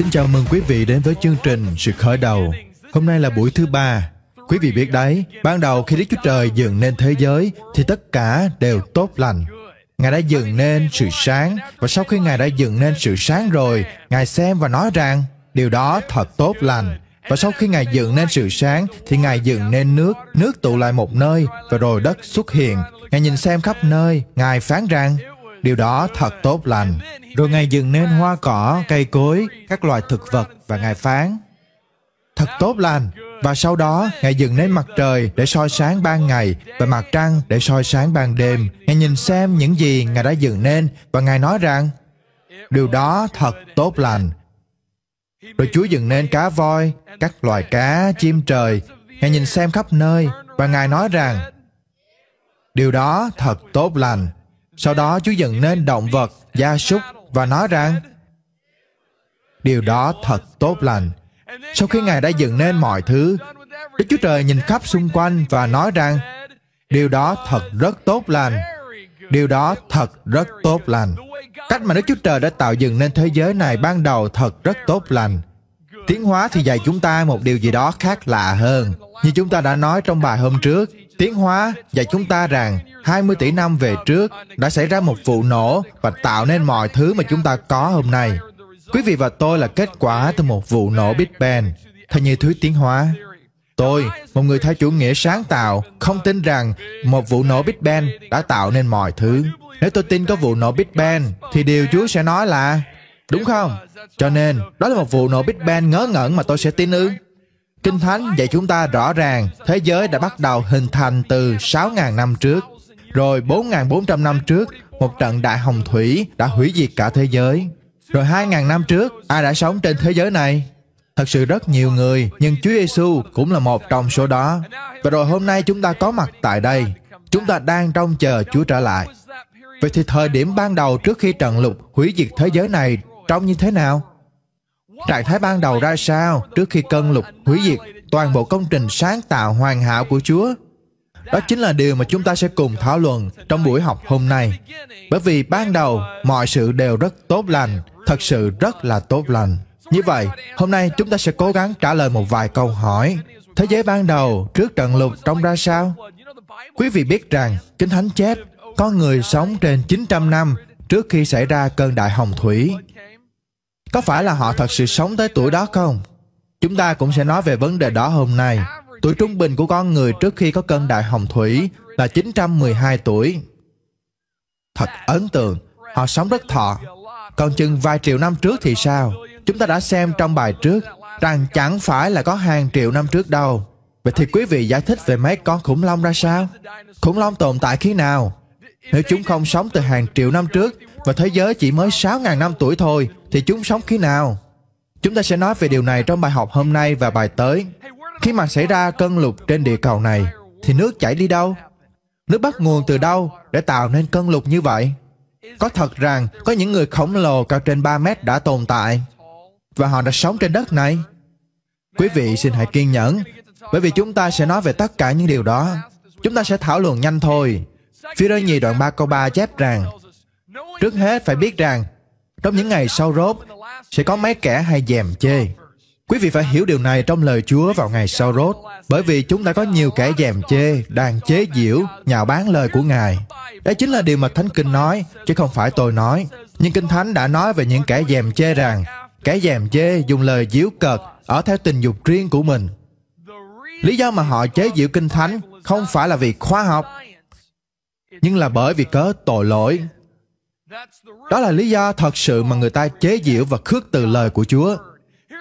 Xin chào mừng quý vị đến với chương trình Sự khởi đầu. Hôm nay là buổi thứ ba. Quý vị biết đấy, ban đầu khi Đức Chúa Trời dựng nên thế giới thì tất cả đều tốt lành. Ngài đã dựng nên sự sáng và sau khi Ngài đã dựng nên sự sáng rồi, Ngài xem và nói rằng điều đó thật tốt lành. Và sau khi Ngài dựng nên sự sáng thì Ngài dựng nên nước, nước tụ lại một nơi và rồi đất xuất hiện. Ngài nhìn xem khắp nơi, Ngài phán rằng điều đó thật tốt lành. Rồi Ngài dựng nên hoa cỏ, cây cối, các loài thực vật và Ngài phán. Thật tốt lành! Và sau đó, Ngài dựng nên mặt trời để soi sáng ban ngày và mặt trăng để soi sáng ban đêm. Ngài nhìn xem những gì Ngài đã dựng nên và Ngài nói rằng điều đó thật tốt lành. Rồi Chúa dựng nên cá voi, các loài cá, chim trời. Ngài nhìn xem khắp nơi và Ngài nói rằng điều đó thật tốt lành. Sau đó Chúa dựng nên động vật, gia súc và nói rằng điều đó thật tốt lành sau khi ngài đã dựng nên mọi thứ đức chúa trời nhìn khắp xung quanh và nói rằng điều đó thật rất tốt lành điều đó thật rất tốt lành cách mà đức chúa trời đã tạo dựng nên thế giới này ban đầu thật rất tốt lành tiến hóa thì dạy chúng ta một điều gì đó khác lạ hơn như chúng ta đã nói trong bài hôm trước Tiến hóa dạy chúng ta rằng 20 tỷ năm về trước đã xảy ra một vụ nổ và tạo nên mọi thứ mà chúng ta có hôm nay. Quý vị và tôi là kết quả từ một vụ nổ Big Bang, theo như thuyết tiến hóa. Tôi, một người theo chủ nghĩa sáng tạo, không tin rằng một vụ nổ Big Bang đã tạo nên mọi thứ. Nếu tôi tin có vụ nổ Big Bang, thì điều Chúa sẽ nói là Đúng không? Cho nên, đó là một vụ nổ Big Bang ngớ ngẩn mà tôi sẽ tin ư? Kinh Thánh dạy chúng ta rõ ràng thế giới đã bắt đầu hình thành từ 6.000 năm trước. Rồi 4.400 năm trước, một trận đại hồng thủy đã hủy diệt cả thế giới. Rồi 2.000 năm trước, ai đã sống trên thế giới này? Thật sự rất nhiều người, nhưng Chúa Giêsu cũng là một trong số đó. Và rồi hôm nay chúng ta có mặt tại đây. Chúng ta đang trông chờ Chúa trở lại. Vậy thì thời điểm ban đầu trước khi trận lục hủy diệt thế giới này trông như thế nào? Trạng thái ban đầu ra sao trước khi cân lục hủy diệt toàn bộ công trình sáng tạo hoàn hảo của Chúa? Đó chính là điều mà chúng ta sẽ cùng thảo luận trong buổi học hôm nay. Bởi vì ban đầu mọi sự đều rất tốt lành, thật sự rất là tốt lành. Như vậy, hôm nay chúng ta sẽ cố gắng trả lời một vài câu hỏi. Thế giới ban đầu trước trận lục trông ra sao? Quý vị biết rằng, Kinh Thánh chép, có người sống trên 900 năm trước khi xảy ra cơn đại hồng thủy. Có phải là họ thật sự sống tới tuổi đó không? Chúng ta cũng sẽ nói về vấn đề đó hôm nay. Tuổi trung bình của con người trước khi có cơn đại hồng thủy là 912 tuổi. Thật ấn tượng, họ sống rất thọ. Còn chừng vài triệu năm trước thì sao? Chúng ta đã xem trong bài trước rằng chẳng phải là có hàng triệu năm trước đâu. Vậy thì quý vị giải thích về mấy con khủng long ra sao? Khủng long tồn tại khi nào? Nếu chúng không sống từ hàng triệu năm trước và thế giới chỉ mới 6.000 năm tuổi thôi thì chúng sống khi nào? Chúng ta sẽ nói về điều này trong bài học hôm nay và bài tới. Khi mà xảy ra cơn lụt trên địa cầu này, thì nước chảy đi đâu? Nước bắt nguồn từ đâu để tạo nên cơn lụt như vậy? Có thật rằng có những người khổng lồ cao trên 3 mét đã tồn tại và họ đã sống trên đất này. Quý vị xin hãy kiên nhẫn bởi vì chúng ta sẽ nói về tất cả những điều đó. Chúng ta sẽ thảo luận nhanh thôi. Phi rơi nhì đoạn 3 câu 3 chép rằng Trước hết phải biết rằng trong những ngày sau rốt sẽ có mấy kẻ hay dèm chê. Quý vị phải hiểu điều này trong lời Chúa vào ngày sau rốt, bởi vì chúng ta có nhiều kẻ dèm chê, đang chế diễu nhạo bán lời của Ngài. Đó chính là điều mà Thánh Kinh nói, chứ không phải tôi nói. Nhưng Kinh Thánh đã nói về những kẻ dèm chê rằng, kẻ dèm chê dùng lời diễu cợt ở theo tình dục riêng của mình. Lý do mà họ chế diễu Kinh Thánh không phải là vì khoa học, nhưng là bởi vì cớ tội lỗi đó là lý do thật sự mà người ta chế giễu và khước từ lời của Chúa.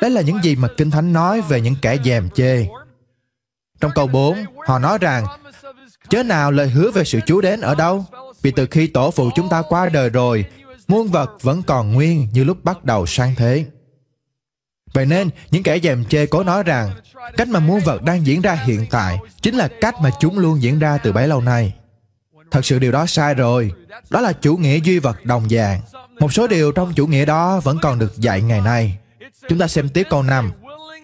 Đấy là những gì mà Kinh Thánh nói về những kẻ dèm chê. Trong câu 4, họ nói rằng, Chớ nào lời hứa về sự Chúa đến ở đâu? Vì từ khi tổ phụ chúng ta qua đời rồi, muôn vật vẫn còn nguyên như lúc bắt đầu sang thế. Vậy nên, những kẻ dèm chê cố nói rằng, cách mà muôn vật đang diễn ra hiện tại chính là cách mà chúng luôn diễn ra từ bấy lâu nay thật sự điều đó sai rồi đó là chủ nghĩa duy vật đồng dạng một số điều trong chủ nghĩa đó vẫn còn được dạy ngày nay chúng ta xem tiếp câu 5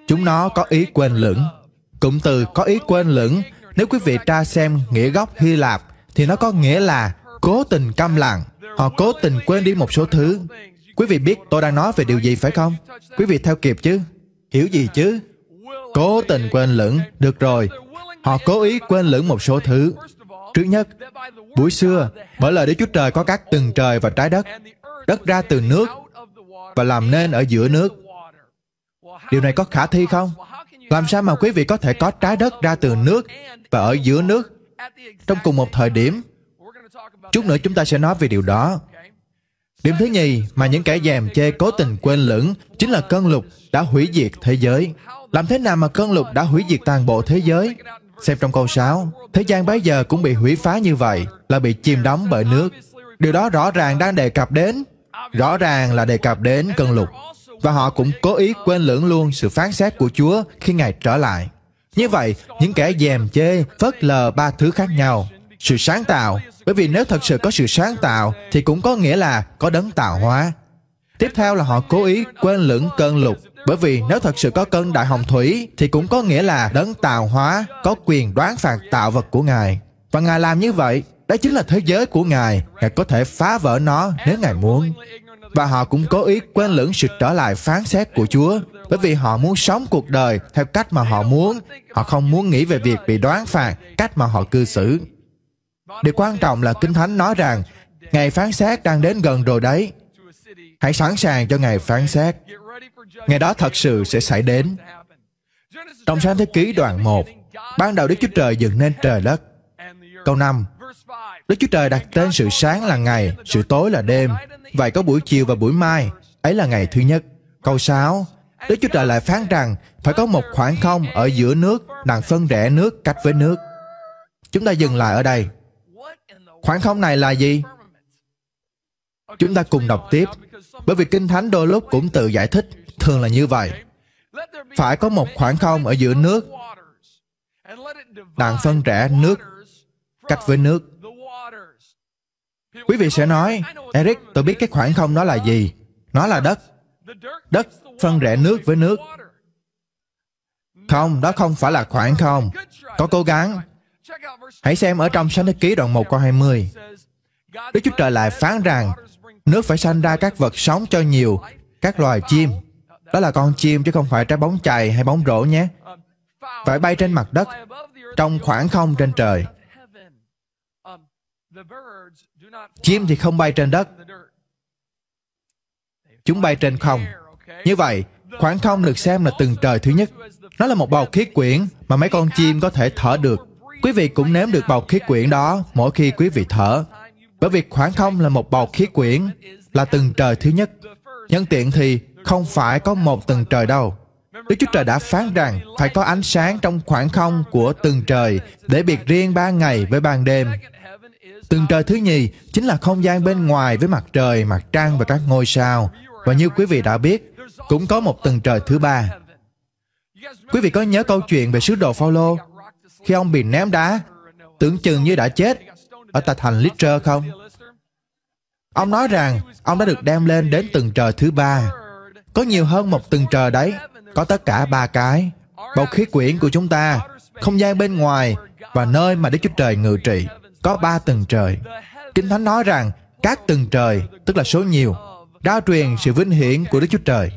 chúng nó có ý quên lửng cụm từ có ý quên lửng nếu quý vị tra xem nghĩa gốc hy lạp thì nó có nghĩa là cố tình câm lặng họ cố tình quên đi một số thứ quý vị biết tôi đang nói về điều gì phải không quý vị theo kịp chứ hiểu gì chứ cố tình quên lửng được rồi họ cố ý quên lửng một số thứ Trước nhất, buổi xưa, bởi lời Đức Chúa Trời có các từng trời và trái đất, đất ra từ nước và làm nên ở giữa nước. Điều này có khả thi không? Làm sao mà quý vị có thể có trái đất ra từ nước và ở giữa nước trong cùng một thời điểm? Chút nữa chúng ta sẽ nói về điều đó. Điểm thứ nhì mà những kẻ dèm chê cố tình quên lửng chính là cơn lục đã hủy diệt thế giới. Làm thế nào mà cơn lục đã hủy diệt toàn bộ thế giới? Xem trong câu 6, thế gian bấy giờ cũng bị hủy phá như vậy, là bị chìm đắm bởi nước. Điều đó rõ ràng đang đề cập đến, rõ ràng là đề cập đến cơn lục. Và họ cũng cố ý quên lưỡng luôn sự phán xét của Chúa khi Ngài trở lại. Như vậy, những kẻ dèm chê, phớt lờ ba thứ khác nhau. Sự sáng tạo, bởi vì nếu thật sự có sự sáng tạo thì cũng có nghĩa là có đấng tạo hóa. Tiếp theo là họ cố ý quên lưỡng cơn lục bởi vì nếu thật sự có cơn đại hồng thủy thì cũng có nghĩa là đấng tạo hóa có quyền đoán phạt tạo vật của Ngài. Và Ngài làm như vậy, đó chính là thế giới của Ngài. Ngài có thể phá vỡ nó nếu Ngài muốn. Và họ cũng cố ý quên lưỡng sự trở lại phán xét của Chúa bởi vì họ muốn sống cuộc đời theo cách mà họ muốn. Họ không muốn nghĩ về việc bị đoán phạt, cách mà họ cư xử. Điều quan trọng là Kinh Thánh nói rằng Ngày phán xét đang đến gần rồi đấy. Hãy sẵn sàng cho ngày phán xét. Ngày đó thật sự sẽ xảy đến. Trong sáng thế ký đoạn 1, ban đầu Đức Chúa Trời dựng nên trời đất. Câu 5, Đức Chúa Trời đặt tên sự sáng là ngày, sự tối là đêm. Vậy có buổi chiều và buổi mai, ấy là ngày thứ nhất. Câu 6, Đức Chúa Trời lại phán rằng phải có một khoảng không ở giữa nước, nàng phân rẽ nước cách với nước. Chúng ta dừng lại ở đây. Khoảng không này là gì? Chúng ta cùng đọc tiếp bởi vì Kinh Thánh đôi lúc cũng tự giải thích, thường là như vậy. Phải có một khoảng không ở giữa nước, đặng phân rẽ nước cách với nước. Quý vị sẽ nói, Eric, tôi biết cái khoảng không đó là gì. Nó là đất. Đất phân rẽ nước với nước. Không, đó không phải là khoảng không. Có cố gắng. Hãy xem ở trong sách Thế Ký đoạn 1 câu 20. Đức Chúa Trời lại phán rằng nước phải sanh ra các vật sống cho nhiều, các loài chim. Đó là con chim chứ không phải trái bóng chày hay bóng rổ nhé. Phải bay trên mặt đất, trong khoảng không trên trời. Chim thì không bay trên đất. Chúng bay trên không. Như vậy, khoảng không được xem là từng trời thứ nhất. Nó là một bầu khí quyển mà mấy con chim có thể thở được. Quý vị cũng nếm được bầu khí quyển đó mỗi khi quý vị thở bởi vì khoảng không là một bầu khí quyển là tầng trời thứ nhất nhân tiện thì không phải có một tầng trời đâu Đức Chúa Trời đã phán rằng phải có ánh sáng trong khoảng không của từng trời để biệt riêng ba ngày với ban đêm. Từng trời thứ nhì chính là không gian bên ngoài với mặt trời, mặt trăng và các ngôi sao. Và như quý vị đã biết, cũng có một tầng trời thứ ba. Quý vị có nhớ câu chuyện về sứ đồ Phaolô khi ông bị ném đá, tưởng chừng như đã chết ở tại thành Lister không? Ông nói rằng ông đã được đem lên đến tầng trời thứ ba. Có nhiều hơn một tầng trời đấy. Có tất cả ba cái. Bầu khí quyển của chúng ta, không gian bên ngoài và nơi mà Đức Chúa Trời ngự trị. Có ba tầng trời. Kinh Thánh nói rằng các tầng trời, tức là số nhiều, rao truyền sự vinh hiển của Đức Chúa Trời.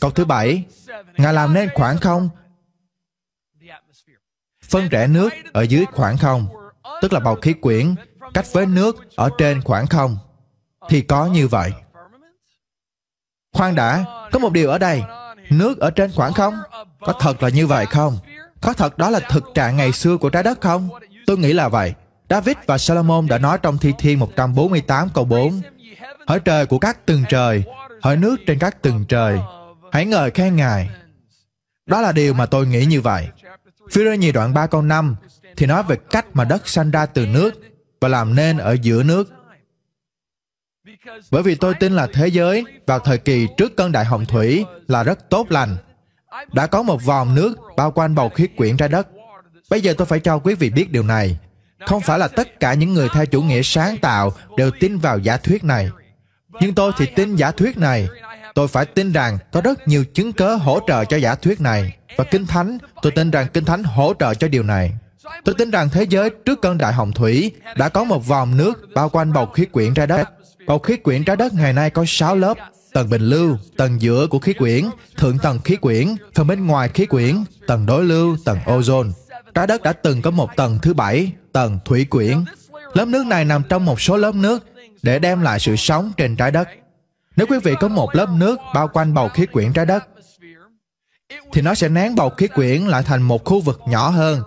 Câu thứ bảy, Ngài làm nên khoảng không, phân rẽ nước ở dưới khoảng không tức là bầu khí quyển, cách với nước ở trên khoảng không, thì có như vậy. Khoan đã, có một điều ở đây, nước ở trên khoảng không, có thật là như vậy không? Có thật đó là thực trạng ngày xưa của trái đất không? Tôi nghĩ là vậy. David và Solomon đã nói trong Thi Thiên 148 câu 4 Hỡi trời của các từng trời, hỡi nước trên các từng trời, hãy ngợi khen Ngài. Đó là điều mà tôi nghĩ như vậy. Phi rơ nhì đoạn 3 câu 5 thì nói về cách mà đất sanh ra từ nước và làm nên ở giữa nước. Bởi vì tôi tin là thế giới vào thời kỳ trước cơn đại hồng thủy là rất tốt lành. Đã có một vòng nước bao quanh bầu khí quyển trái đất. Bây giờ tôi phải cho quý vị biết điều này. Không phải là tất cả những người theo chủ nghĩa sáng tạo đều tin vào giả thuyết này. Nhưng tôi thì tin giả thuyết này. Tôi phải tin rằng có rất nhiều chứng cớ hỗ trợ cho giả thuyết này. Và Kinh Thánh, tôi tin rằng Kinh Thánh hỗ trợ cho điều này. Tôi tin rằng thế giới trước cơn đại hồng thủy đã có một vòng nước bao quanh bầu khí quyển trái đất. Bầu khí quyển trái đất ngày nay có 6 lớp, tầng bình lưu, tầng giữa của khí quyển, thượng tầng khí quyển, phần bên ngoài khí quyển, tầng đối lưu, tầng ozone. Trái đất đã từng có một tầng thứ bảy, tầng thủy quyển. Lớp nước này nằm trong một số lớp nước để đem lại sự sống trên trái đất. Nếu quý vị có một lớp nước bao quanh bầu khí quyển trái đất, thì nó sẽ nén bầu khí quyển lại thành một khu vực nhỏ hơn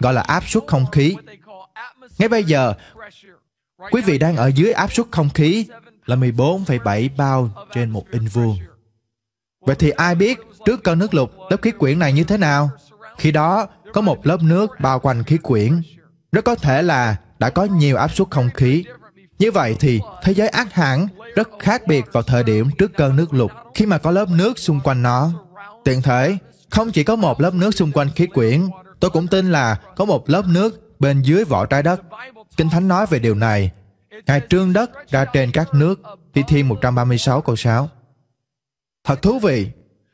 gọi là áp suất không khí. Ngay bây giờ, quý vị đang ở dưới áp suất không khí là 14,7 bao trên một inch vuông. Vậy thì ai biết trước cơn nước lụt lớp khí quyển này như thế nào? Khi đó, có một lớp nước bao quanh khí quyển. Rất có thể là đã có nhiều áp suất không khí. Như vậy thì thế giới ác hẳn rất khác biệt vào thời điểm trước cơn nước lụt khi mà có lớp nước xung quanh nó. Tiện thể, không chỉ có một lớp nước xung quanh khí quyển Tôi cũng tin là có một lớp nước bên dưới vỏ trái đất. Kinh Thánh nói về điều này. Ngài trương đất ra trên các nước. Thi Thiên 136 câu 6 Thật thú vị.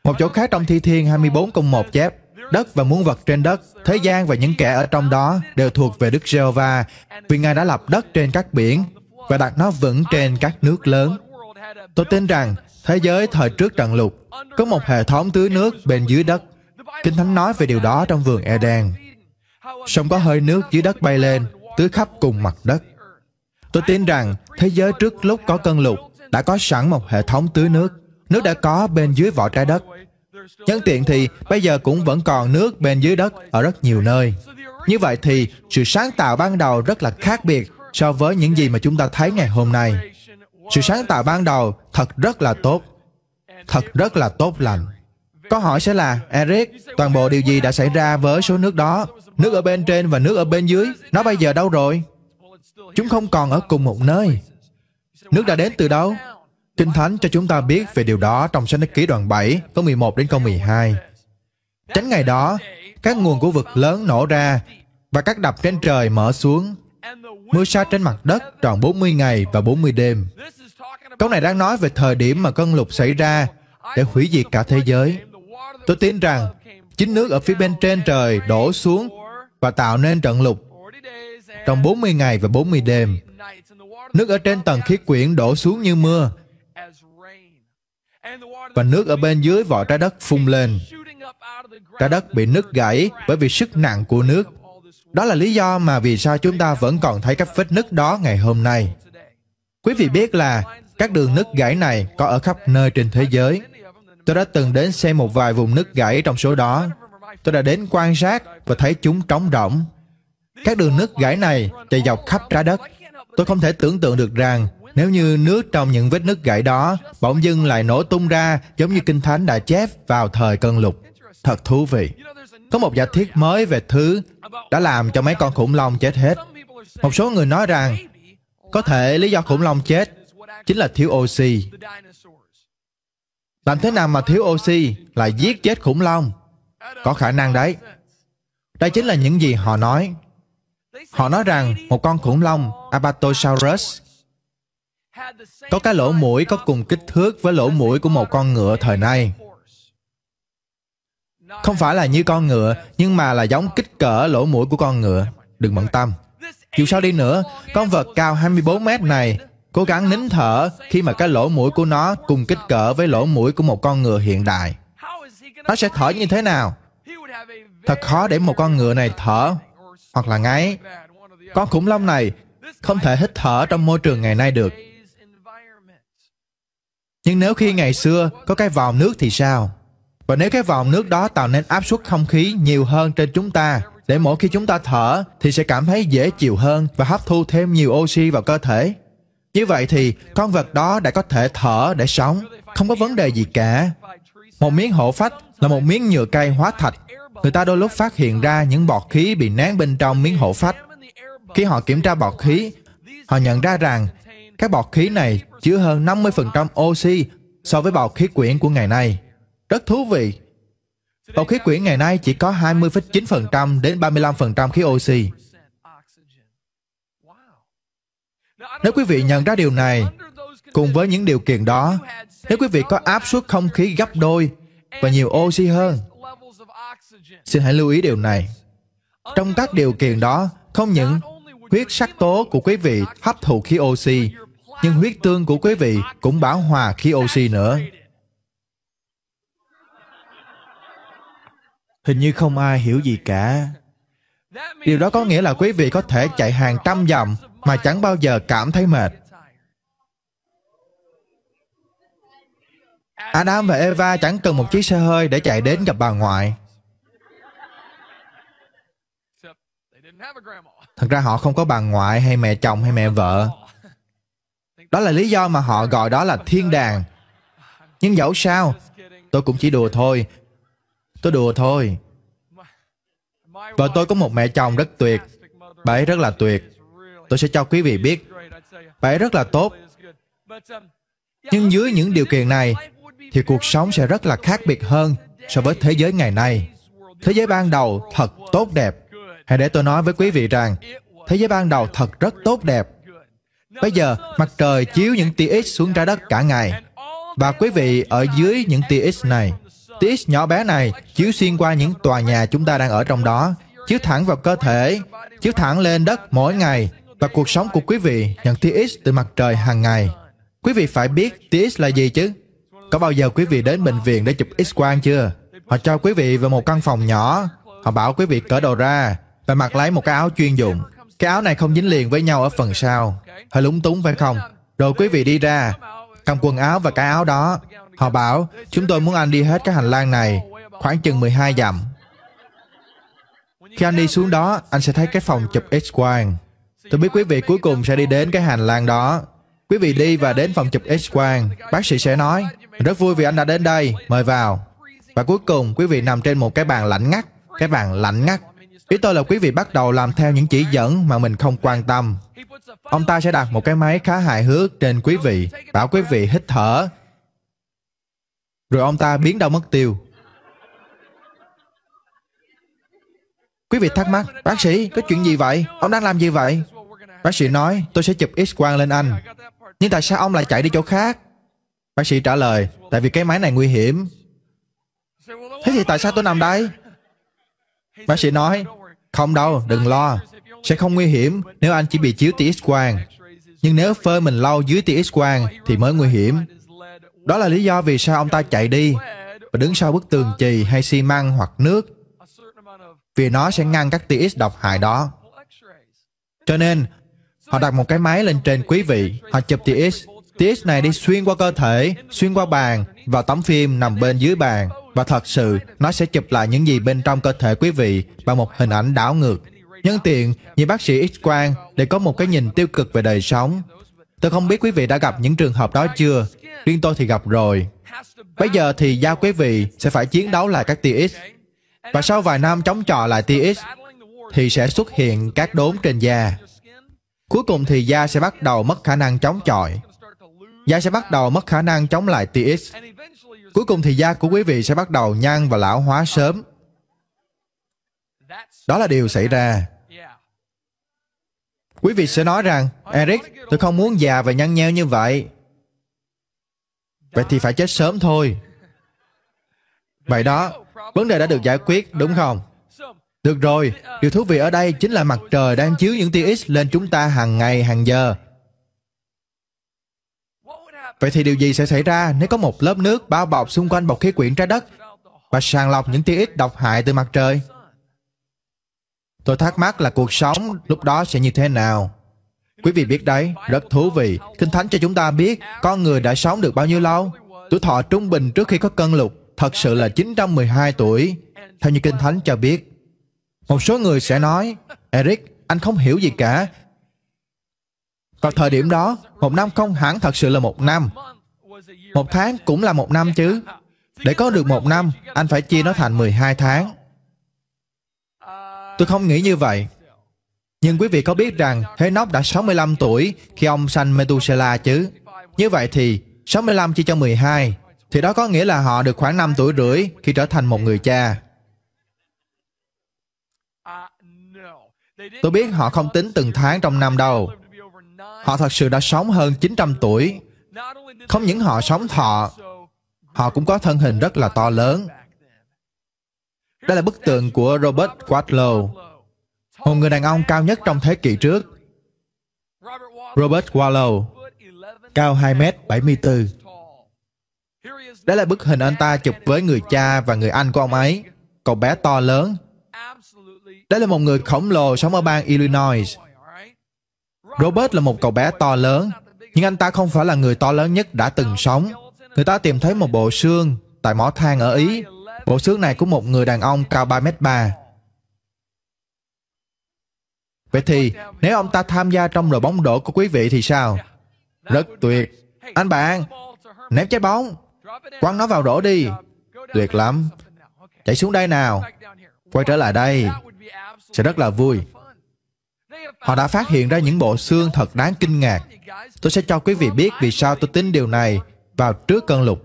Một chỗ khác trong Thi Thiên 24 câu 1 chép Đất và muôn vật trên đất, thế gian và những kẻ ở trong đó đều thuộc về Đức Giê-hô-va, vì Ngài đã lập đất trên các biển và đặt nó vững trên các nước lớn. Tôi tin rằng thế giới thời trước trận lụt có một hệ thống tưới nước bên dưới đất Kinh Thánh nói về điều đó trong vườn Eden. Sông có hơi nước dưới đất bay lên, tưới khắp cùng mặt đất. Tôi tin rằng thế giới trước lúc có cơn lụt đã có sẵn một hệ thống tưới nước. Nước đã có bên dưới vỏ trái đất. Nhân tiện thì bây giờ cũng vẫn còn nước bên dưới đất ở rất nhiều nơi. Như vậy thì sự sáng tạo ban đầu rất là khác biệt so với những gì mà chúng ta thấy ngày hôm nay. Sự sáng tạo ban đầu thật rất là tốt, thật rất là tốt lành. Câu hỏi sẽ là, Eric, toàn bộ điều gì đã xảy ra với số nước đó? Nước ở bên trên và nước ở bên dưới, nó bây giờ đâu rồi? Chúng không còn ở cùng một nơi. Nước đã đến từ đâu? Kinh Thánh cho chúng ta biết về điều đó trong sách Đức Ký đoạn 7, câu 11 đến câu 12. chánh ngày đó, các nguồn của vực lớn nổ ra và các đập trên trời mở xuống. Mưa sa trên mặt đất tròn 40 ngày và 40 đêm. Câu này đang nói về thời điểm mà cơn lục xảy ra để hủy diệt cả thế giới. Tôi tin rằng chính nước ở phía bên trên trời đổ xuống và tạo nên trận lục trong 40 ngày và 40 đêm. Nước ở trên tầng khí quyển đổ xuống như mưa và nước ở bên dưới vỏ trái đất phun lên. Trái đất bị nứt gãy bởi vì sức nặng của nước. Đó là lý do mà vì sao chúng ta vẫn còn thấy các vết nứt đó ngày hôm nay. Quý vị biết là các đường nứt gãy này có ở khắp nơi trên thế giới. Tôi đã từng đến xem một vài vùng nứt gãy trong số đó. Tôi đã đến quan sát và thấy chúng trống rỗng. Các đường nứt gãy này chạy dọc khắp trái đất. Tôi không thể tưởng tượng được rằng nếu như nước trong những vết nứt gãy đó bỗng dưng lại nổ tung ra giống như Kinh Thánh đã chép vào thời cân lục. Thật thú vị. Có một giả thiết mới về thứ đã làm cho mấy con khủng long chết hết. Một số người nói rằng có thể lý do khủng long chết chính là thiếu oxy. Làm thế nào mà thiếu oxy lại giết chết khủng long? Có khả năng đấy. Đây chính là những gì họ nói. Họ nói rằng một con khủng long Abatosaurus có cái lỗ mũi có cùng kích thước với lỗ mũi của một con ngựa thời nay. Không phải là như con ngựa, nhưng mà là giống kích cỡ lỗ mũi của con ngựa. Đừng bận tâm. Dù sao đi nữa, con vật cao 24 mét này cố gắng nín thở khi mà cái lỗ mũi của nó cùng kích cỡ với lỗ mũi của một con ngựa hiện đại. Nó sẽ thở như thế nào? Thật khó để một con ngựa này thở hoặc là ngáy. Con khủng long này không thể hít thở trong môi trường ngày nay được. Nhưng nếu khi ngày xưa có cái vòm nước thì sao? Và nếu cái vòm nước đó tạo nên áp suất không khí nhiều hơn trên chúng ta, để mỗi khi chúng ta thở thì sẽ cảm thấy dễ chịu hơn và hấp thu thêm nhiều oxy vào cơ thể. Như vậy thì con vật đó đã có thể thở để sống, không có vấn đề gì cả. Một miếng hổ phách là một miếng nhựa cây hóa thạch. Người ta đôi lúc phát hiện ra những bọt khí bị nén bên trong miếng hổ phách. Khi họ kiểm tra bọt khí, họ nhận ra rằng các bọt khí này chứa hơn 50% oxy so với bọt khí quyển của ngày nay. Rất thú vị. Bọt khí quyển ngày nay chỉ có 20,9% đến 35% khí oxy. Nếu quý vị nhận ra điều này, cùng với những điều kiện đó, nếu quý vị có áp suất không khí gấp đôi và nhiều oxy hơn, xin hãy lưu ý điều này. Trong các điều kiện đó, không những huyết sắc tố của quý vị hấp thụ khí oxy, nhưng huyết tương của quý vị cũng bảo hòa khí oxy nữa. Hình như không ai hiểu gì cả. Điều đó có nghĩa là quý vị có thể chạy hàng trăm dặm mà chẳng bao giờ cảm thấy mệt Adam và Eva chẳng cần một chiếc xe hơi để chạy đến gặp bà ngoại. Thật ra họ không có bà ngoại hay mẹ chồng hay mẹ vợ. Đó là lý do mà họ gọi đó là thiên đàng. Nhưng dẫu sao, tôi cũng chỉ đùa thôi. Tôi đùa thôi. Vợ tôi có một mẹ chồng rất tuyệt. Bà ấy rất là tuyệt tôi sẽ cho quý vị biết. Vậy rất là tốt. Nhưng dưới những điều kiện này, thì cuộc sống sẽ rất là khác biệt hơn so với thế giới ngày nay. Thế giới ban đầu thật tốt đẹp. Hãy để tôi nói với quý vị rằng, thế giới ban đầu thật rất tốt đẹp. Bây giờ, mặt trời chiếu những tia X xuống trái đất cả ngày. Và quý vị ở dưới những tia X này, tia X nhỏ bé này chiếu xuyên qua những tòa nhà chúng ta đang ở trong đó, chiếu thẳng vào cơ thể, chiếu thẳng lên đất mỗi ngày và cuộc sống của quý vị nhận tia X từ mặt trời hàng ngày. Quý vị phải biết tia X là gì chứ? Có bao giờ quý vị đến bệnh viện để chụp X-quang chưa? Họ cho quý vị vào một căn phòng nhỏ, họ bảo quý vị cởi đồ ra và mặc lấy một cái áo chuyên dụng. Cái áo này không dính liền với nhau ở phần sau. Hơi lúng túng phải không? Rồi quý vị đi ra, cầm quần áo và cái áo đó. Họ bảo, chúng tôi muốn anh đi hết cái hành lang này, khoảng chừng 12 dặm. Khi anh đi xuống đó, anh sẽ thấy cái phòng chụp X-quang. Tôi biết quý vị cuối cùng sẽ đi đến cái hành lang đó. Quý vị đi và đến phòng chụp X-quang. Bác sĩ sẽ nói, rất vui vì anh đã đến đây, mời vào. Và cuối cùng, quý vị nằm trên một cái bàn lạnh ngắt. Cái bàn lạnh ngắt. Ý tôi là quý vị bắt đầu làm theo những chỉ dẫn mà mình không quan tâm. Ông ta sẽ đặt một cái máy khá hài hước trên quý vị, bảo quý vị hít thở. Rồi ông ta biến đâu mất tiêu. Quý vị thắc mắc, bác sĩ, có chuyện gì vậy? Ông đang làm gì vậy? Bác sĩ nói tôi sẽ chụp x-quang lên anh Nhưng tại sao ông lại chạy đi chỗ khác Bác sĩ trả lời Tại vì cái máy này nguy hiểm Thế thì tại sao tôi nằm đây Bác sĩ nói Không đâu đừng lo Sẽ không nguy hiểm nếu anh chỉ bị chiếu tia x-quang Nhưng nếu phơi mình lâu dưới tia x-quang Thì mới nguy hiểm Đó là lý do vì sao ông ta chạy đi Và đứng sau bức tường chì hay xi măng hoặc nước Vì nó sẽ ngăn các tia x độc hại đó cho nên Họ đặt một cái máy lên trên quý vị. Họ chụp TX. TX này đi xuyên qua cơ thể, xuyên qua bàn, vào tấm phim nằm bên dưới bàn. Và thật sự, nó sẽ chụp lại những gì bên trong cơ thể quý vị bằng một hình ảnh đảo ngược. Nhân tiện, như bác sĩ X-quang để có một cái nhìn tiêu cực về đời sống. Tôi không biết quý vị đã gặp những trường hợp đó chưa, riêng tôi thì gặp rồi. Bây giờ thì giao quý vị sẽ phải chiến đấu lại các TX. Và sau vài năm chống chọi lại TX, thì sẽ xuất hiện các đốm trên da. Cuối cùng thì da sẽ bắt đầu mất khả năng chống chọi. Da sẽ bắt đầu mất khả năng chống lại tia X. Cuối cùng thì da của quý vị sẽ bắt đầu nhăn và lão hóa sớm. Đó là điều xảy ra. Quý vị sẽ nói rằng, Eric, tôi không muốn già và nhăn nheo như vậy. Vậy thì phải chết sớm thôi. Vậy đó, vấn đề đã được giải quyết, đúng không? Được rồi, điều thú vị ở đây chính là mặt trời đang chiếu những tia X lên chúng ta hàng ngày, hàng giờ. Vậy thì điều gì sẽ xảy ra nếu có một lớp nước bao bọc xung quanh bọc khí quyển trái đất và sàng lọc những tia X độc hại từ mặt trời? Tôi thắc mắc là cuộc sống lúc đó sẽ như thế nào? Quý vị biết đấy, rất thú vị. Kinh Thánh cho chúng ta biết con người đã sống được bao nhiêu lâu? Tuổi thọ trung bình trước khi có cân lục thật sự là 912 tuổi, theo như Kinh Thánh cho biết. Một số người sẽ nói, Eric, anh không hiểu gì cả. Vào thời điểm đó, một năm không hẳn thật sự là một năm. Một tháng cũng là một năm chứ. Để có được một năm, anh phải chia nó thành 12 tháng. Tôi không nghĩ như vậy. Nhưng quý vị có biết rằng Henoch đã 65 tuổi khi ông sanh Methuselah chứ? Như vậy thì 65 chia cho 12 thì đó có nghĩa là họ được khoảng 5 tuổi rưỡi khi trở thành một người cha. Tôi biết họ không tính từng tháng trong năm đâu. Họ thật sự đã sống hơn 900 tuổi. Không những họ sống thọ, họ cũng có thân hình rất là to lớn. Đây là bức tượng của Robert Wadlow, một người đàn ông cao nhất trong thế kỷ trước. Robert wadlow cao 2m74. đây là bức hình anh ta chụp với người cha và người anh của ông ấy, cậu bé to lớn đó là một người khổng lồ sống ở bang Illinois. Robert là một cậu bé to lớn, nhưng anh ta không phải là người to lớn nhất đã từng sống. Người ta tìm thấy một bộ xương tại mỏ than ở Ý. Bộ xương này của một người đàn ông cao 3 mét 3. Vậy thì, nếu ông ta tham gia trong đội bóng đổ của quý vị thì sao? Rất tuyệt. Anh bạn, ném trái bóng. Quăng nó vào đổ đi. Tuyệt lắm. Chạy xuống đây nào. Quay trở lại đây sẽ rất là vui. Họ đã phát hiện ra những bộ xương thật đáng kinh ngạc. Tôi sẽ cho quý vị biết vì sao tôi tính điều này vào trước cơn lục.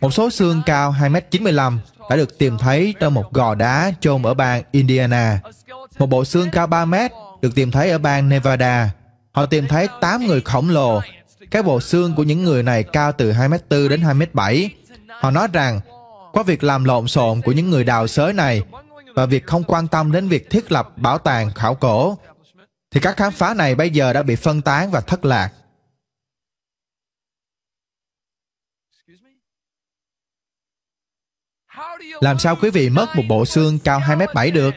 Một số xương cao 2m95 đã được tìm thấy trong một gò đá chôn ở bang Indiana. Một bộ xương cao 3m được tìm thấy ở bang Nevada. Họ tìm thấy 8 người khổng lồ. Các bộ xương của những người này cao từ 2m4 đến 2m7. Họ nói rằng, qua việc làm lộn xộn của những người đào xới này, và việc không quan tâm đến việc thiết lập bảo tàng khảo cổ thì các khám phá này bây giờ đã bị phân tán và thất lạc làm sao quý vị mất một bộ xương cao hai m bảy được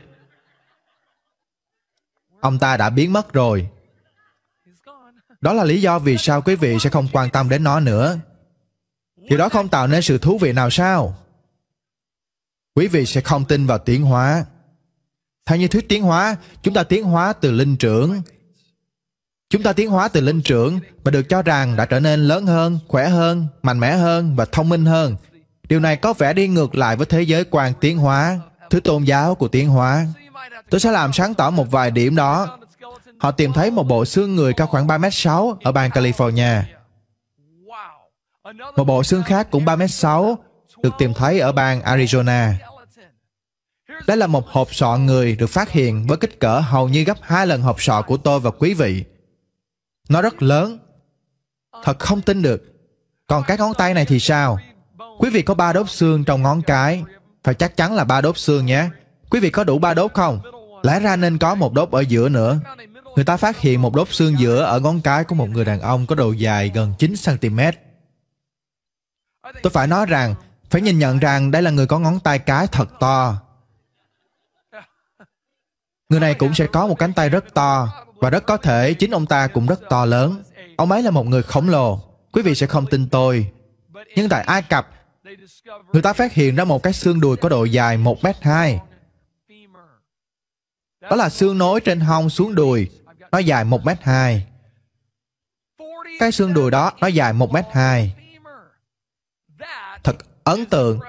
ông ta đã biến mất rồi đó là lý do vì sao quý vị sẽ không quan tâm đến nó nữa Điều đó không tạo nên sự thú vị nào sao Quý vị sẽ không tin vào tiến hóa. Theo như thuyết tiến hóa, chúng ta tiến hóa từ linh trưởng. Chúng ta tiến hóa từ linh trưởng và được cho rằng đã trở nên lớn hơn, khỏe hơn, mạnh mẽ hơn và thông minh hơn. Điều này có vẻ đi ngược lại với thế giới quan tiến hóa, thứ tôn giáo của tiến hóa. Tôi sẽ làm sáng tỏ một vài điểm đó. Họ tìm thấy một bộ xương người cao khoảng 3m6 ở bang California. Một bộ xương khác cũng 3m6 được tìm thấy ở bang Arizona. Đây là một hộp sọ người được phát hiện với kích cỡ hầu như gấp hai lần hộp sọ của tôi và quý vị. Nó rất lớn. Thật không tin được. Còn các ngón tay này thì sao? Quý vị có ba đốt xương trong ngón cái. Phải chắc chắn là ba đốt xương nhé. Quý vị có đủ ba đốt không? Lẽ ra nên có một đốt ở giữa nữa. Người ta phát hiện một đốt xương giữa ở ngón cái của một người đàn ông có độ dài gần 9cm. Tôi phải nói rằng phải nhìn nhận rằng đây là người có ngón tay cái thật to người này cũng sẽ có một cánh tay rất to và rất có thể chính ông ta cũng rất to lớn ông ấy là một người khổng lồ quý vị sẽ không tin tôi nhưng tại ai cập người ta phát hiện ra một cái xương đùi có độ dài một mét hai đó là xương nối trên hông xuống đùi nó dài một mét hai cái xương đùi đó nó dài một mét hai thật ấn tượng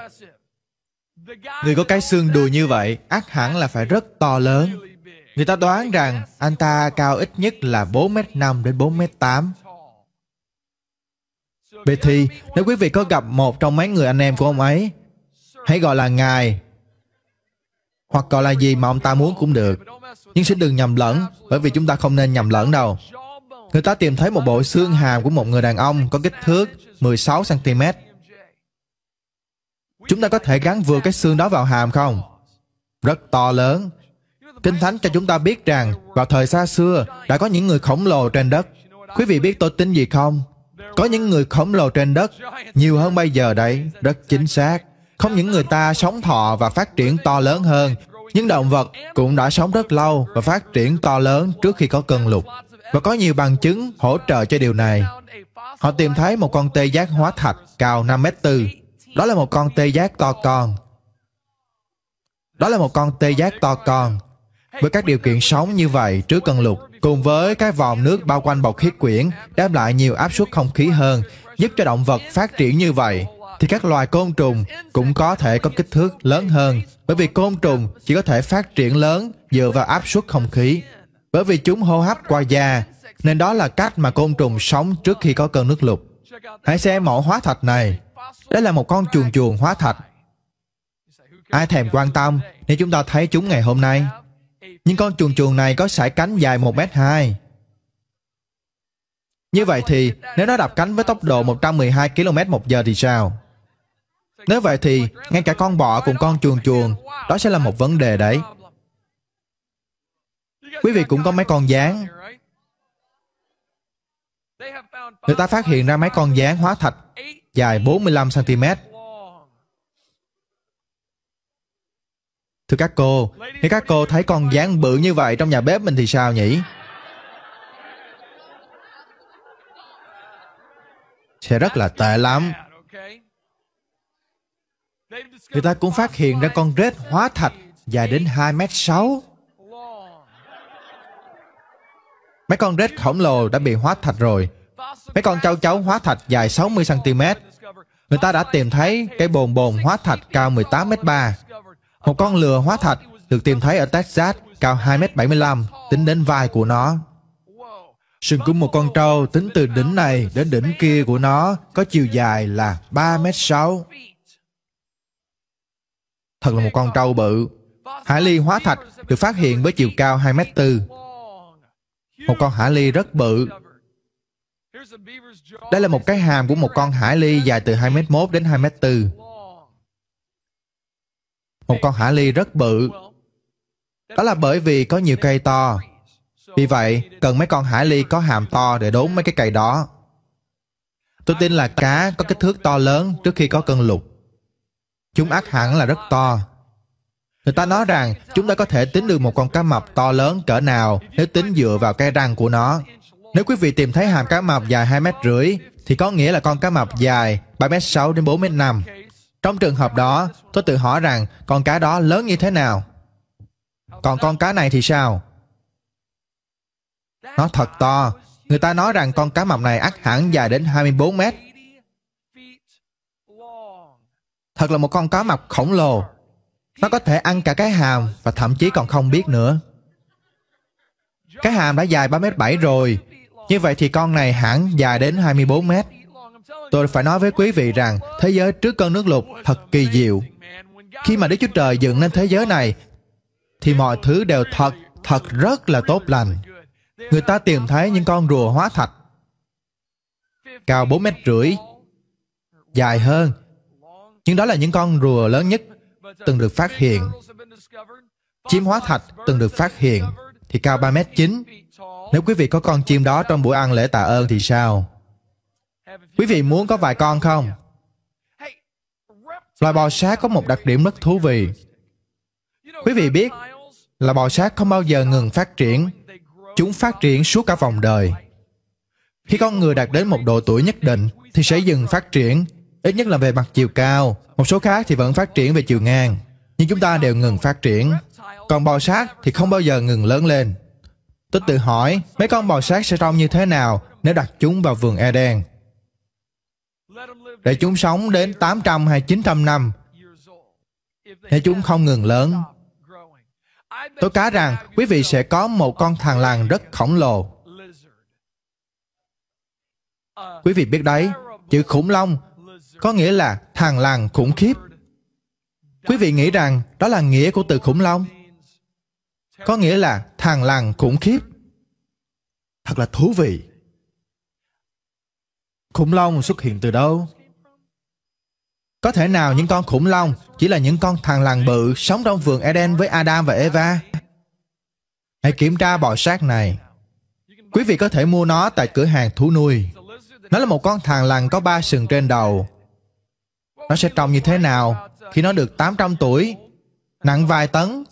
người có cái xương đùi như vậy ác hẳn là phải rất to lớn người ta đoán rằng anh ta cao ít nhất là 4 m 5 đến 4 m 8 Vậy thì nếu quý vị có gặp một trong mấy người anh em của ông ấy Hãy gọi là Ngài Hoặc gọi là gì mà ông ta muốn cũng được Nhưng xin đừng nhầm lẫn Bởi vì chúng ta không nên nhầm lẫn đâu Người ta tìm thấy một bộ xương hàm của một người đàn ông có kích thước 16cm Chúng ta có thể gắn vừa cái xương đó vào hàm không? Rất to lớn. Kinh Thánh cho chúng ta biết rằng vào thời xa xưa đã có những người khổng lồ trên đất. Quý vị biết tôi tin gì không? Có những người khổng lồ trên đất nhiều hơn bây giờ đấy, rất chính xác. Không những người ta sống thọ và phát triển to lớn hơn, những động vật cũng đã sống rất lâu và phát triển to lớn trước khi có cơn lục. Và có nhiều bằng chứng hỗ trợ cho điều này. Họ tìm thấy một con tê giác hóa thạch cao 5 mét 4 đó là một con tê giác to con. Đó là một con tê giác to con. Với các điều kiện sống như vậy trước cân lục, cùng với các vòng nước bao quanh bọc khí quyển đem lại nhiều áp suất không khí hơn, giúp cho động vật phát triển như vậy, thì các loài côn trùng cũng có thể có kích thước lớn hơn, bởi vì côn trùng chỉ có thể phát triển lớn dựa vào áp suất không khí. Bởi vì chúng hô hấp qua da, nên đó là cách mà côn trùng sống trước khi có cơn nước lụt. Hãy xem mẫu hóa thạch này, đó là một con chuồn chuồn hóa thạch ai thèm quan tâm nếu chúng ta thấy chúng ngày hôm nay nhưng con chuồn chuồn này có sải cánh dài 1 m 2 Như vậy thì nếu nó đạp cánh với tốc độ 112 km một giờ thì sao? Nếu vậy thì ngay cả con bọ cùng con chuồn chuồn đó sẽ là một vấn đề đấy. Quý vị cũng có mấy con gián. Người ta phát hiện ra mấy con gián hóa thạch dài 45cm. Thưa các cô, nếu các cô thấy con dáng bự như vậy trong nhà bếp mình thì sao nhỉ? Sẽ rất là tệ lắm. Người ta cũng phát hiện ra con rết hóa thạch dài đến 2m6. Mấy con rết khổng lồ đã bị hóa thạch rồi, Mấy con châu chấu hóa thạch dài 60cm. Người ta đã tìm thấy cái bồn bồn hóa thạch cao 18m3. Một con lừa hóa thạch được tìm thấy ở Texas cao 2m75 tính đến vai của nó. Sừng của một con trâu tính từ đỉnh này đến đỉnh kia của nó có chiều dài là 3m6. Thật là một con trâu bự. Hải ly hóa thạch được phát hiện với chiều cao 2m4. Một con hải ly rất bự đây là một cái hàm của một con hải ly dài từ 2 mét 1 đến 2 mét 4. Một con hải ly rất bự. Đó là bởi vì có nhiều cây to. Vì vậy, cần mấy con hải ly có hàm to để đốn mấy cái cây đó. Tôi tin là cá có kích thước to lớn trước khi có cơn lục. Chúng ác hẳn là rất to. Người ta nói rằng chúng ta có thể tính được một con cá mập to lớn cỡ nào nếu tính dựa vào cái răng của nó. Nếu quý vị tìm thấy hàm cá mập dài 2 mét rưỡi thì có nghĩa là con cá mập dài 3 mét 6 đến 4 mét 5. Trong trường hợp đó, tôi tự hỏi rằng con cá đó lớn như thế nào. Còn con cá này thì sao? Nó thật to. Người ta nói rằng con cá mập này ắt hẳn dài đến 24 mét. Thật là một con cá mập khổng lồ. Nó có thể ăn cả cái hàm và thậm chí còn không biết nữa. Cái hàm đã dài 3 mét 7 rồi, như vậy thì con này hẳn dài đến 24 mét. Tôi phải nói với quý vị rằng thế giới trước cơn nước lụt thật kỳ diệu. Khi mà Đức Chúa Trời dựng nên thế giới này thì mọi thứ đều thật, thật rất là tốt lành. Người ta tìm thấy những con rùa hóa thạch cao 4 mét rưỡi dài hơn nhưng đó là những con rùa lớn nhất từng được phát hiện. Chim hóa thạch từng được phát hiện thì cao 3 mét 9 Nếu quý vị có con chim đó trong buổi ăn lễ tạ ơn thì sao? Quý vị muốn có vài con không? Loài bò sát có một đặc điểm rất thú vị. Quý vị biết là bò sát không bao giờ ngừng phát triển. Chúng phát triển suốt cả vòng đời. Khi con người đạt đến một độ tuổi nhất định thì sẽ dừng phát triển, ít nhất là về mặt chiều cao, một số khác thì vẫn phát triển về chiều ngang. Nhưng chúng ta đều ngừng phát triển còn bò sát thì không bao giờ ngừng lớn lên. Tôi tự hỏi mấy con bò sát sẽ trông như thế nào nếu đặt chúng vào vườn Eden. Để chúng sống đến 800 hay 900 năm, để chúng không ngừng lớn. Tôi cá rằng quý vị sẽ có một con thằn lằn rất khổng lồ. Quý vị biết đấy, chữ khủng long có nghĩa là thằn lằn khủng khiếp. Quý vị nghĩ rằng đó là nghĩa của từ khủng long? có nghĩa là thằng lằn khủng khiếp thật là thú vị khủng long xuất hiện từ đâu có thể nào những con khủng long chỉ là những con thằng lằn bự sống trong vườn eden với adam và eva hãy kiểm tra bò sát này quý vị có thể mua nó tại cửa hàng thú nuôi nó là một con thằng lằn có ba sừng trên đầu nó sẽ trông như thế nào khi nó được 800 tuổi nặng vài tấn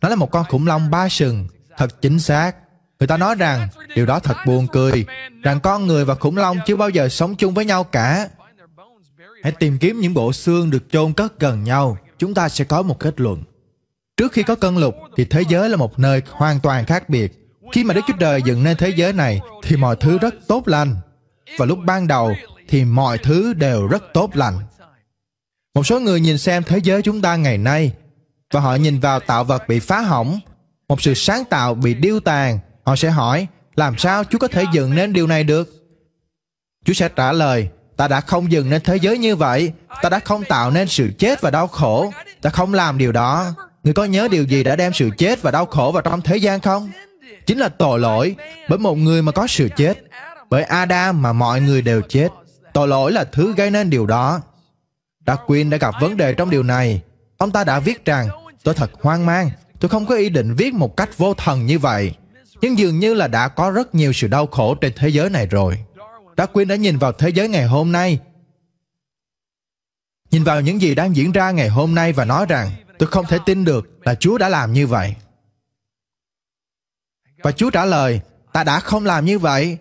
nó là một con khủng long ba sừng, thật chính xác. Người ta nói rằng điều đó thật buồn cười, rằng con người và khủng long chưa bao giờ sống chung với nhau cả. Hãy tìm kiếm những bộ xương được chôn cất gần nhau, chúng ta sẽ có một kết luận. Trước khi có cân lục thì thế giới là một nơi hoàn toàn khác biệt. Khi mà Đức Chúa Trời dựng nên thế giới này thì mọi thứ rất tốt lành. Và lúc ban đầu thì mọi thứ đều rất tốt lành. Một số người nhìn xem thế giới chúng ta ngày nay và họ nhìn vào tạo vật bị phá hỏng, một sự sáng tạo bị điêu tàn, họ sẽ hỏi, làm sao Chúa có thể dựng nên điều này được? Chúa sẽ trả lời, ta đã không dựng nên thế giới như vậy, ta đã không tạo nên sự chết và đau khổ, ta không làm điều đó. Người có nhớ điều gì đã đem sự chết và đau khổ vào trong thế gian không? Chính là tội lỗi, bởi một người mà có sự chết, bởi Adam mà mọi người đều chết. Tội lỗi là thứ gây nên điều đó. Darwin đã gặp vấn đề trong điều này. Ông ta đã viết rằng tôi thật hoang mang. Tôi không có ý định viết một cách vô thần như vậy. Nhưng dường như là đã có rất nhiều sự đau khổ trên thế giới này rồi. Darwin đã nhìn vào thế giới ngày hôm nay. Nhìn vào những gì đang diễn ra ngày hôm nay và nói rằng tôi không thể tin được là Chúa đã làm như vậy. Và Chúa trả lời, ta đã không làm như vậy.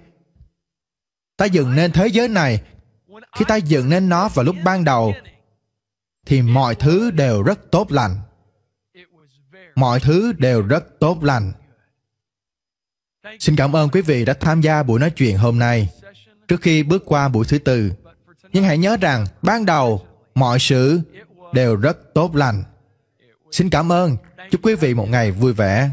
Ta dựng nên thế giới này. Khi ta dựng nên nó vào lúc ban đầu, thì mọi thứ đều rất tốt lành mọi thứ đều rất tốt lành xin cảm ơn quý vị đã tham gia buổi nói chuyện hôm nay trước khi bước qua buổi thứ tư nhưng hãy nhớ rằng ban đầu mọi sự đều rất tốt lành xin cảm ơn chúc quý vị một ngày vui vẻ